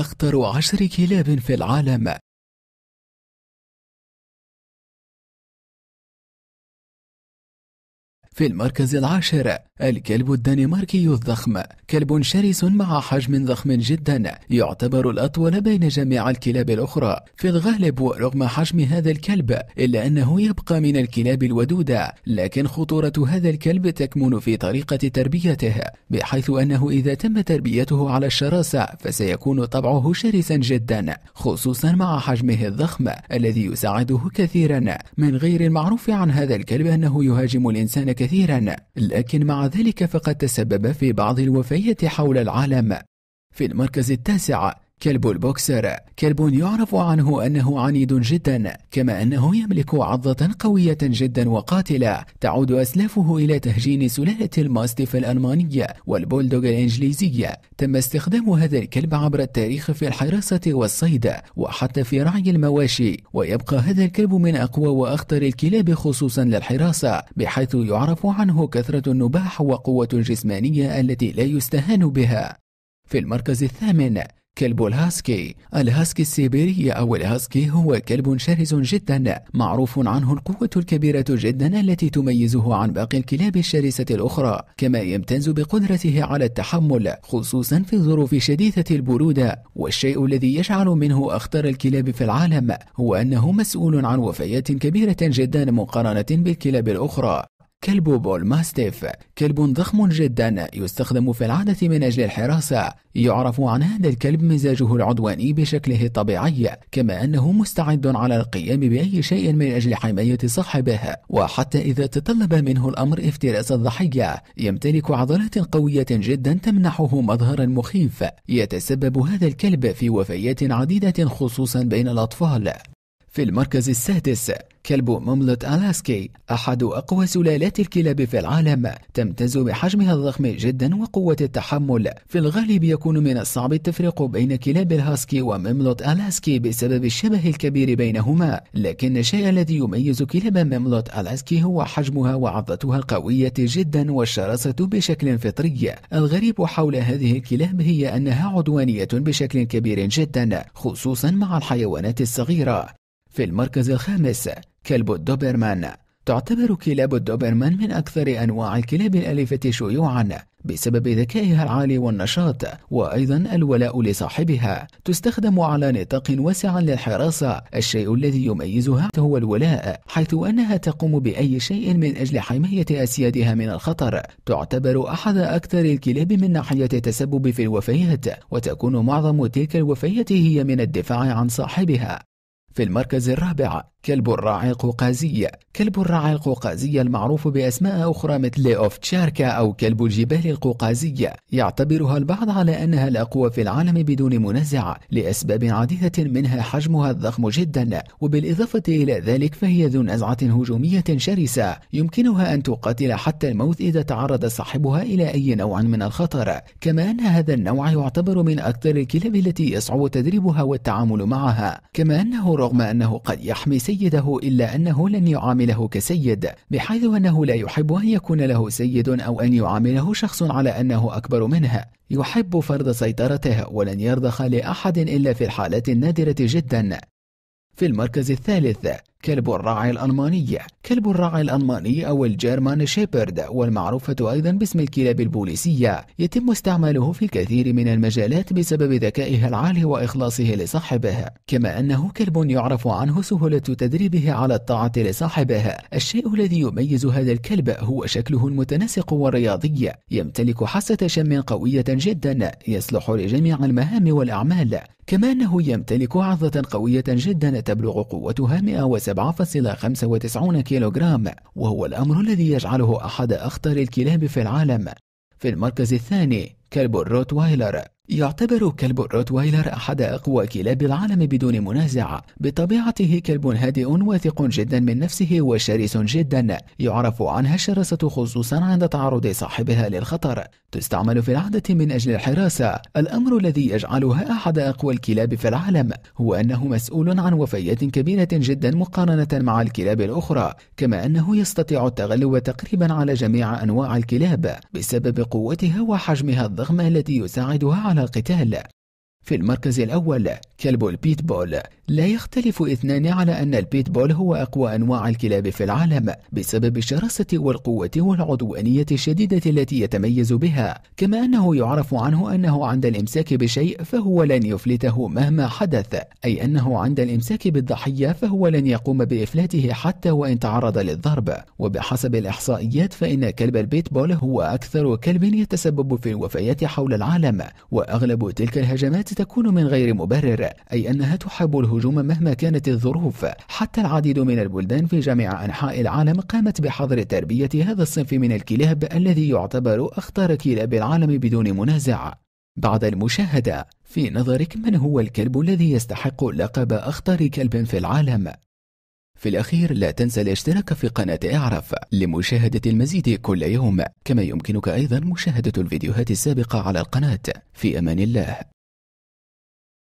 أخطر عشر كلاب في العالم في المركز العاشر الكلب الدنماركي الضخم كلب شرس مع حجم ضخم جدا يعتبر الأطول بين جميع الكلاب الأخرى في الغالب رغم حجم هذا الكلب إلا أنه يبقى من الكلاب الودودة لكن خطورة هذا الكلب تكمن في طريقة تربيته بحيث أنه إذا تم تربيته على الشراسة فسيكون طبعه شرسا جدا خصوصا مع حجمه الضخم الذي يساعده كثيرا من غير المعروف عن هذا الكلب أنه يهاجم الإنسان كثيرا كثيرا لكن مع ذلك فقد تسبب في بعض الوفيات حول العالم في المركز التاسع كلب البوكسر كلب يعرف عنه أنه عنيد جدا كما أنه يملك عضة قوية جدا وقاتلة تعود أسلافه إلى تهجين سلالة الماستيف الألمانية والبولدوغ الإنجليزية تم استخدام هذا الكلب عبر التاريخ في الحراسة والصيد وحتى في رعي المواشي ويبقى هذا الكلب من أقوى وأخطر الكلاب خصوصا للحراسة بحيث يعرف عنه كثرة النباح وقوة الجسمانية التي لا يستهان بها في المركز الثامن كلب الهاسكي الهاسكي السيبيري أو الهاسكي هو كلب شرس جدا معروف عنه القوة الكبيرة جدا التي تميزه عن باقي الكلاب الشرسة الأخرى كما يمتاز بقدرته على التحمل خصوصا في الظروف شديدة البرودة والشيء الذي يجعل منه أخطر الكلاب في العالم هو أنه مسؤول عن وفيات كبيرة جدا مقارنة بالكلاب الأخرى كلب بول ماستيف كلب ضخم جدا يستخدم في العادة من أجل الحراسة يعرف عن هذا الكلب مزاجه العدواني بشكله الطبيعي كما أنه مستعد على القيام بأي شيء من أجل حماية صاحبه وحتى إذا تطلب منه الأمر افتراس الضحية يمتلك عضلات قوية جدا تمنحه مظهرا مخيف يتسبب هذا الكلب في وفيات عديدة خصوصا بين الأطفال في المركز السادس كلب مملط ألاسكي أحد أقوى سلالات الكلاب في العالم تمتاز بحجمها الضخم جدا وقوة التحمل في الغالب يكون من الصعب التفريق بين كلاب الهاسكي ومملط ألاسكي بسبب الشبه الكبير بينهما لكن الشيء الذي يميز كلاب مملط ألاسكي هو حجمها وعضتها القوية جدا والشراسة بشكل فطري الغريب حول هذه الكلاب هي أنها عدوانية بشكل كبير جدا خصوصا مع الحيوانات الصغيرة في المركز الخامس كلب الدوبرمان تعتبر كلاب الدوبرمان من أكثر أنواع الكلاب الأليفة شيوعا بسبب ذكائها العالي والنشاط وأيضا الولاء لصاحبها تستخدم على نطاق واسع للحراسة الشيء الذي يميزها هو الولاء حيث أنها تقوم بأي شيء من أجل حماية أسيادها من الخطر تعتبر أحد أكثر الكلاب من ناحية التسبب في الوفيات وتكون معظم تلك الوفيات هي من الدفاع عن صاحبها في المركز الرابع كلب الراعي قوقازي كلب الرعى القوقازي المعروف بأسماء أخرى مثل أوف تشاركا أو كلب الجبال القوقازية يعتبرها البعض على أنها الأقوى في العالم بدون منازع لأسباب عديدة منها حجمها الضخم جدا وبالإضافة إلى ذلك فهي ذو نزعة هجومية شرسة يمكنها أن تقاتل حتى الموت إذا تعرض صاحبها إلى أي نوع من الخطر كما أن هذا النوع يعتبر من أكثر الكلاب التي يصعب تدريبها والتعامل معها كما أنه رغم أنه قد يحمي سيده إلا أنه لن يعامل يعامله كسيد بحيث أنه لا يحب أن يكون له سيد أو أن يعامله شخص على أنه أكبر منه يحب فرض سيطرته ولن يرضخ لأحد إلا في الحالات النادرة جدا في المركز الثالث كلب الراعي الألمانية كلب الراعي الألماني أو الجيرمان شيبرد والمعروفة أيضا باسم الكلاب البوليسية يتم استعماله في الكثير من المجالات بسبب ذكائه العالي وإخلاصه لصاحبه كما أنه كلب يعرف عنه سهولة تدريبه على الطاعة لصاحبه الشيء الذي يميز هذا الكلب هو شكله المتناسق والرياضي يمتلك حاسة شم قوية جدا يصلح لجميع المهام والأعمال كما أنه يمتلك عضة قوية جدا تبلغ قوتها 170 7.95 كيلوغرام وهو الأمر الذي يجعله أحد أخطر الكلاب في العالم في المركز الثاني كلب الروتوايلر يعتبر كلب الروتوايلر أحد أقوى كلاب العالم بدون منازع بطبيعته كلب هادئ واثق جدا من نفسه وشرس جدا يعرف عنها الشراسة خصوصا عند تعرض صاحبها للخطر تستعمل في العادة من أجل الحراسة الأمر الذي يجعلها أحد أقوى الكلاب في العالم هو أنه مسؤول عن وفيات كبيرة جدا مقارنة مع الكلاب الأخرى كما أنه يستطيع التغلب تقريبا على جميع أنواع الكلاب بسبب قوتها وحجمها الضخم التي يساعدها على على القتال في المركز الأول كلب البيتبول لا يختلف اثنان على أن البيتبول هو أقوى أنواع الكلاب في العالم بسبب الشراسة والقوة والعدوانية الشديدة التي يتميز بها كما أنه يعرف عنه أنه عند الإمساك بشيء فهو لن يفلته مهما حدث أي أنه عند الإمساك بالضحية فهو لن يقوم بإفلاته حتى وإن تعرض للضرب وبحسب الإحصائيات فإن كلب البيتبول هو أكثر كلب يتسبب في الوفيات حول العالم وأغلب تلك الهجمات تكون من غير مبرر أي أنها تحب الهجوم مهما كانت الظروف حتى العديد من البلدان في جميع أنحاء العالم قامت بحظر تربية هذا الصنف من الكلاب الذي يعتبر أخطر كلاب العالم بدون منازع بعد المشاهدة في نظرك من هو الكلب الذي يستحق لقب أخطر كلب في العالم؟ في الأخير لا تنسى الاشتراك في قناة اعرف لمشاهدة المزيد كل يوم كما يمكنك أيضا مشاهدة الفيديوهات السابقة على القناة في أمان الله